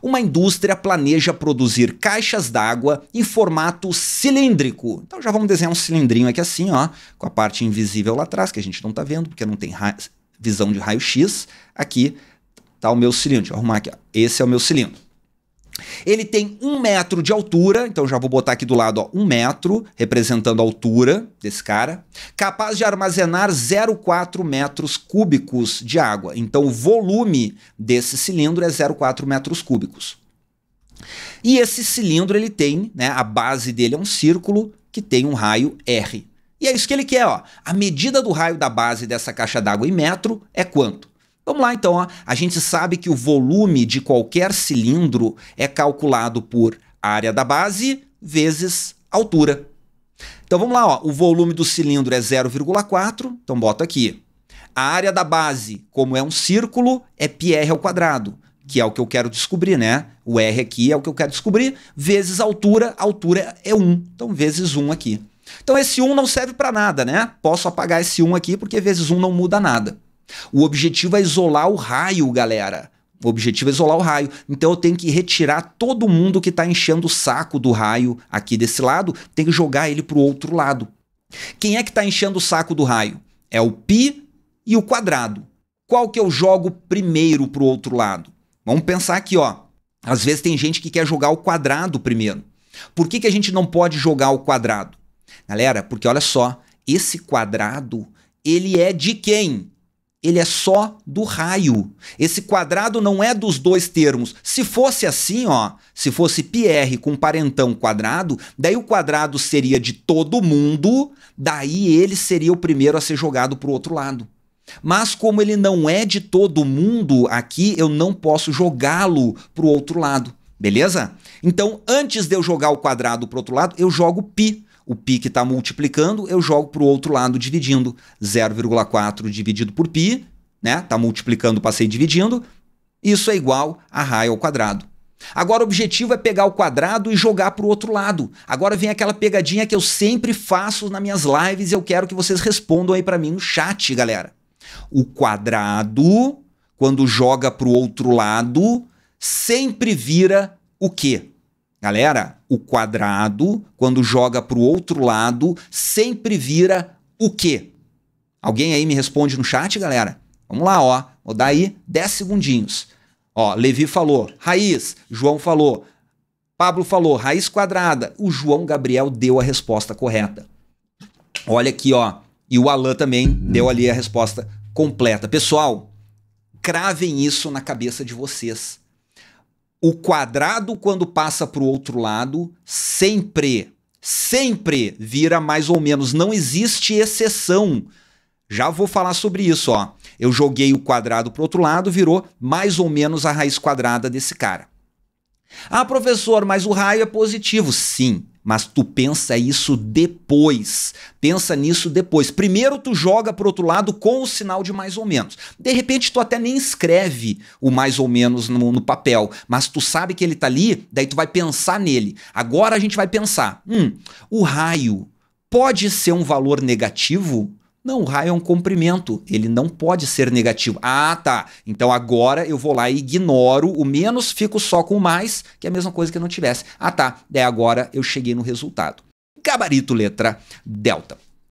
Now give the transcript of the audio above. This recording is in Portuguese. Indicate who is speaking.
Speaker 1: Uma indústria planeja produzir caixas d'água em formato cilíndrico. Então já vamos desenhar um cilindrinho aqui assim, ó, com a parte invisível lá atrás, que a gente não está vendo, porque não tem visão de raio-x. Aqui tá o meu cilindro. Deixa eu arrumar aqui, ó. Esse é o meu cilindro. Ele tem um metro de altura, então já vou botar aqui do lado, ó, um metro, representando a altura desse cara, capaz de armazenar 0,4 metros cúbicos de água. Então o volume desse cilindro é 0,4 metros cúbicos. E esse cilindro ele tem, né, a base dele é um círculo que tem um raio R. E é isso que ele quer, ó. A medida do raio da base dessa caixa d'água em metro é quanto? Vamos lá então, ó. a gente sabe que o volume de qualquer cilindro é calculado por área da base vezes altura. Então vamos lá, ó. o volume do cilindro é 0,4, então bota aqui. A área da base, como é um círculo, é πr ao quadrado, que é o que eu quero descobrir, né? O r aqui é o que eu quero descobrir, vezes altura, altura é 1, então vezes 1 aqui. Então esse 1 não serve para nada, né? Posso apagar esse 1 aqui porque vezes 1 não muda nada. O objetivo é isolar o raio, galera. O objetivo é isolar o raio. Então eu tenho que retirar todo mundo que está enchendo o saco do raio aqui desse lado, tem que jogar ele para o outro lado. Quem é que está enchendo o saco do raio? É o pi e o quadrado. Qual que eu jogo primeiro para o outro lado? Vamos pensar aqui, ó. Às vezes tem gente que quer jogar o quadrado primeiro. Por que, que a gente não pode jogar o quadrado? Galera, porque olha só, esse quadrado, ele é de quem? ele é só do raio. Esse quadrado não é dos dois termos. Se fosse assim, ó, se fosse πr com parentão quadrado, daí o quadrado seria de todo mundo, daí ele seria o primeiro a ser jogado para o outro lado. Mas como ele não é de todo mundo aqui, eu não posso jogá-lo para o outro lado, beleza? Então, antes de eu jogar o quadrado para o outro lado, eu jogo π o π que está multiplicando, eu jogo para o outro lado dividindo. 0,4 dividido por π, né? Está multiplicando, passei dividindo. Isso é igual a raio ao quadrado. Agora o objetivo é pegar o quadrado e jogar para o outro lado. Agora vem aquela pegadinha que eu sempre faço nas minhas lives e eu quero que vocês respondam aí para mim no chat, galera. O quadrado, quando joga para o outro lado, sempre vira o quê? Galera, o quadrado, quando joga para o outro lado, sempre vira o quê? Alguém aí me responde no chat, galera? Vamos lá, ó. Vou dar aí 10 segundinhos. Ó, Levi falou, raiz. João falou, Pablo falou, raiz quadrada. O João Gabriel deu a resposta correta. Olha aqui, ó. E o Alan também deu ali a resposta completa. Pessoal, cravem isso na cabeça de vocês o quadrado, quando passa para o outro lado, sempre, sempre vira mais ou menos. Não existe exceção. Já vou falar sobre isso, ó. Eu joguei o quadrado para o outro lado, virou mais ou menos a raiz quadrada desse cara. Ah, professor, mas o raio é positivo. Sim, mas tu pensa isso depois. Pensa nisso depois. Primeiro tu joga pro outro lado com o sinal de mais ou menos. De repente tu até nem escreve o mais ou menos no, no papel, mas tu sabe que ele tá ali, daí tu vai pensar nele. Agora a gente vai pensar, hum, o raio pode ser um valor negativo? Não, o raio é um comprimento, ele não pode ser negativo. Ah, tá. Então agora eu vou lá e ignoro o menos, fico só com o mais, que é a mesma coisa que eu não tivesse. Ah, tá. É agora eu cheguei no resultado. Gabarito letra delta.